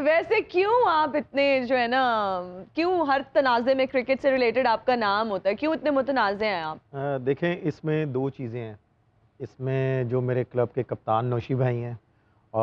वैसे क्यों आप इतने जो है ना क्यों हर तनाज़े में क्रिकेट से रिलेटेड आपका नाम होता है क्यों इतने मुतनाज़े हैं आप देखें इसमें दो चीज़ें हैं इसमें जो मेरे क्लब के कप्तान नौशी भाई हैं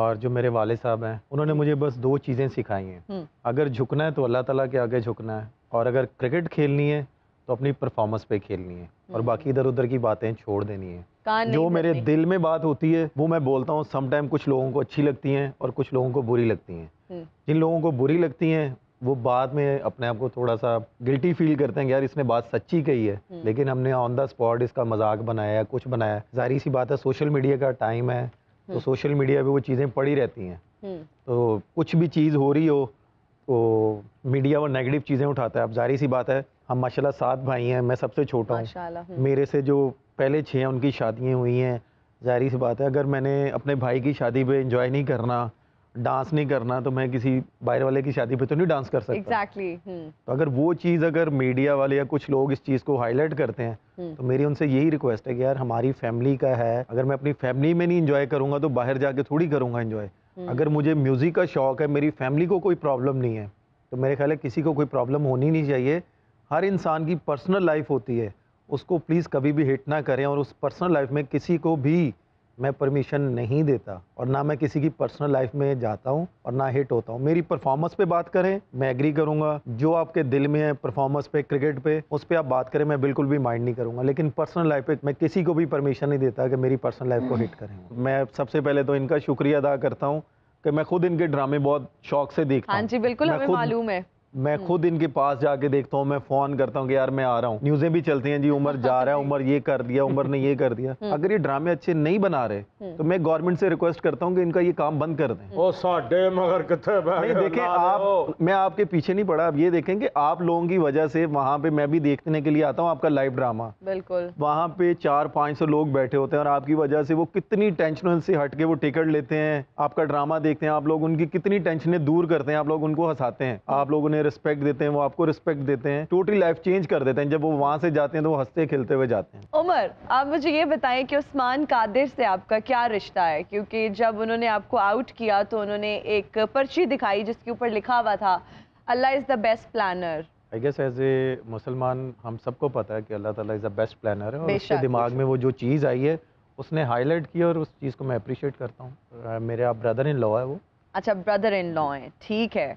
और जो मेरे वाले साहब हैं उन्होंने हम्म। मुझे बस दो चीज़ें सिखाई हैं हम्म। अगर झुकना है तो अल्लाह तला के आगे झुकना है और अगर क्रिकेट खेलनी है तो अपनी परफॉर्मेंस पे खेलनी है और हम्म। बाकी इधर उधर की बातें छोड़ देनी है कान जो मेरे दिल में बात होती है वो मैं बोलता हूँ समटाइम कुछ लोगों को अच्छी लगती हैं और कुछ लोगों को बुरी लगती हैं हम्म। जिन लोगों को बुरी लगती हैं वो बाद में अपने आप को थोड़ा सा गिल्टी फील करते हैं कि यार इसने बात सच्ची कही है हम्म। लेकिन हमने ऑन द स्पॉट इसका मजाक बनाया कुछ बनाया जाहिर सी बात है सोशल मीडिया का टाइम है तो सोशल हम्म। मीडिया पे वो चीज़ें पड़ी रहती हैं तो कुछ भी चीज़ हो रही हो तो मीडिया वो नेगेटिव चीज़ें उठाता है अब जाहिर सी बात है हम माशाल्लाह सात भाई हैं मैं सबसे छोटा हूँ मेरे से जो पहले छः उनकी शादियाँ हुई हैं ज़ाहिर सी बात है अगर मैंने अपने भाई की शादी पे इंजॉय नहीं करना डांस नहीं करना तो मैं किसी बाहर वाले की शादी पे तो नहीं डांस कर सकता एग्जैक्टली exactly. हम्म। तो अगर वो चीज़ अगर मीडिया वाले या कुछ लोग इस चीज़ को हाईलाइट करते हैं हम्म। तो मेरी उनसे यही रिक्वेस्ट है कि यार हमारी फैमिली का है अगर मैं अपनी फैमिली में नहीं इंजॉय करूँगा तो बाहर जाके थोड़ी करूँगा इन्जॉय हम्म। अगर मुझे म्यूज़िक का शौक है मेरी फैमिली को कोई प्रॉब्लम नहीं है तो मेरे ख्याल है किसी को कोई प्रॉब्लम होनी नहीं चाहिए हर इंसान की पर्सनल लाइफ होती है उसको प्लीज़ कभी भी हिट ना करें और उस पर्सनल लाइफ में किसी को भी मैं परमिशन नहीं देता और ना मैं किसी की पर्सनल लाइफ में जाता हूँ और ना हिट होता हूँ मेरी परफॉर्मेंस पे बात करें मैं एग्री करूँगा जो आपके दिल में है परफॉर्मेंस पे क्रिकेट पे उस पर आप बात करें मैं बिल्कुल भी माइंड नहीं करूँगा लेकिन पर्सनल लाइफ पे मैं किसी को भी परमिशन नहीं देता कि मेरी पर्सनल लाइफ को हिट करें मैं सबसे पहले तो इनका शुक्रिया अदा करता हूँ कि मैं खुद इनके ड्रामे बहुत शौक से देखता हाँ हूँ जी बिल्कुल मालूम है मैं हम्म। खुद इनके पास जाके देखता हूँ मैं फोन करता हूँ कि यार मैं आ रहा हूँ न्यूज़ें भी चलती हैं जी उमर जा रहा है उमर ये कर दिया उमर ने ये कर दिया हम्म। अगर ये ड्रामे अच्छे नहीं बना रहे हम्म। तो मैं गवर्नमेंट से रिक्वेस्ट करता हूँ कि इनका ये काम बंद कर दें ओ मगर देखें आप मैं आपके पीछे नहीं पड़ा आप ये देखें कि आप लोगों की वजह से वहाँ पे मैं भी देखने के लिए आता हूँ आपका लाइव ड्रामा बिल्कुल वहाँ पे चार पाँच सौ लोग बैठे होते हैं और आपकी वजह से वो कितनी टेंशन से हट के वो टिकट लेते हैं आपका ड्रामा देखते हैं आप लोग उनकी कितनी टेंशनें दूर करते हैं आप लोग उनको हंसाते हैं आप लोग उन्हें हैं रिस्पेक्ट देते हैं वो आपको रिस्पेक्ट देते हैं टोटली लाइफ चेंज कर देते हैं जब वो वहाँ से जाते हैं तो वो हंसते खेलते हुए जाते हैं उमर आप मुझे ये बताएं कि उस्मान कादिर से आपका क्या रिश्ता है क्योंकि जब उन्होंने आपको आउट किया तो उन्होंने एक पर्ची दिखाई जिसके ऊपर लिखा हुआ था Allah is the best planner I guess as a मुसलमान हम सबको पता है कि अल्लाह ताला इज़ द बेस्ट प्लानर है और उसके दिमाग में वो जो चीज़ आई है उसने हाईलाइट किया और उस चीज़ को मैं अप्रिशिएट करता हूँ मेरे आप ब्रदर इन लॉ है वो अच्छा ब्रदर इन लॉ है ठीक है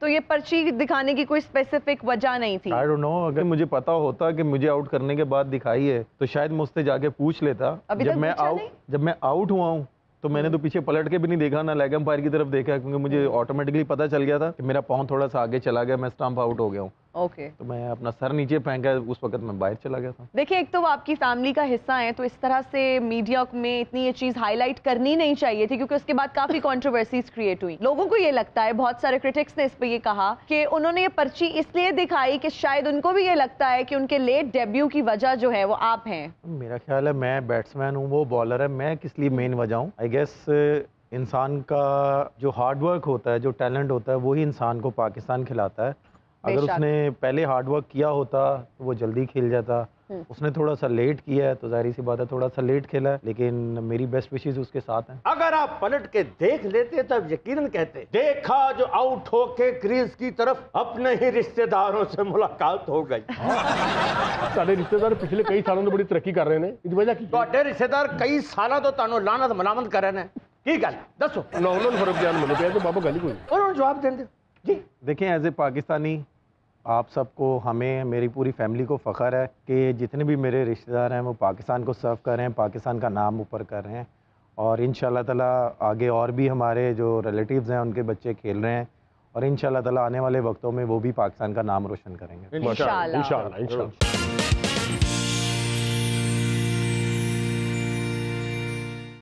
तो ये पर्ची दिखाने की कोई स्पेसिफिक वजह नहीं थी आई डोंट नो अगर मुझे पता होता कि मुझे आउट करने के बाद दिखाई है तो शायद मुझसे जाके पूछ लेता अभी जब मैं आउट जब मैं आउट हुआ हूँ तो मैंने तो हम्म। पीछे पलट के भी नहीं देखा ना लेग एम्पायर की तरफ देखा क्योंकि मुझे ऑटोमेटिकली हम्म। पता चल गया था कि मेरा पाँव थोड़ा सा आगे चला गया मैं स्टम्प आउट हो गया हूँ ओके okay. तो मैं अपना सर नीचे फेंक फेंका उस वक्त मैं बाहर चला गया था देखिए एक तो वो आपकी फैमिली का हिस्सा है तो इस तरह से मीडिया में इतनी ये चीज हाईलाइट करनी नहीं चाहिए थी क्योंकि उसके बाद काफी कंट्रोवर्सीज क्रिएट हुई लोगों को ये लगता है बहुत सारे क्रिटिक्स ने इस पर ये कहा कि उन्होंने ये पर्ची इसलिए दिखाई कि शायद उनको भी ये लगता है कि उनके लेट डेब्यू की वजह जो है वो आप हैं मेरा ख्याल है मैं बैट्समैन हूँ वो बॉलर है मैं किस लिए मेन वजह हूँ आई गेस इंसान का जो हार्डवर्क होता है जो टैलेंट होता है वही इंसान को पाकिस्तान खिलाता है अगर उसने पहले हार्डवर्क किया होता तो वो जल्दी खेल जाता हम्म। उसने थोड़ा सा लेट किया है तो जाहिर सी बात है थोड़ा सा लेट खेला है लेकिन मेरी बेस्ट विशेष उसके साथ हैं अगर आप पलट के देख लेते तब तो यकीनन कहते देखा जो आउट होके क्रीज की तरफ अपने ही रिश्तेदारों से मुलाकात हो गई सारे रिश्तेदार पिछले कई सालों से बड़ी तरक्की कर रहे हैं वजह की तो रिश्तेदार कई साल तो तानो लानत ਮਲਾਮਤ कर रहे हैं की गल दसो नॉर्मल फर्क जान मिले ਪਿਆ ਤੇ ਬਾਬਾ ਗੱਲ ਕੋਈ ਉਹਨਾਂ ਨੂੰ ਜਵਾਬ देखें एज ए पाकिस्तानी आप सबको हमें मेरी पूरी फैमिली को फ़ख्र है कि जितने भी मेरे रिश्तेदार हैं वो पाकिस्तान को सर्व कर रहे हैं पाकिस्तान का नाम ऊपर कर रहे हैं और इन ताला आगे और भी हमारे जो रिलेटिव्स हैं उनके बच्चे खेल रहे हैं और इन ताला आने वाले वक्तों में वो भी पाकिस्तान का नाम रोशन करेंगे इन्शाला। इन्शाला।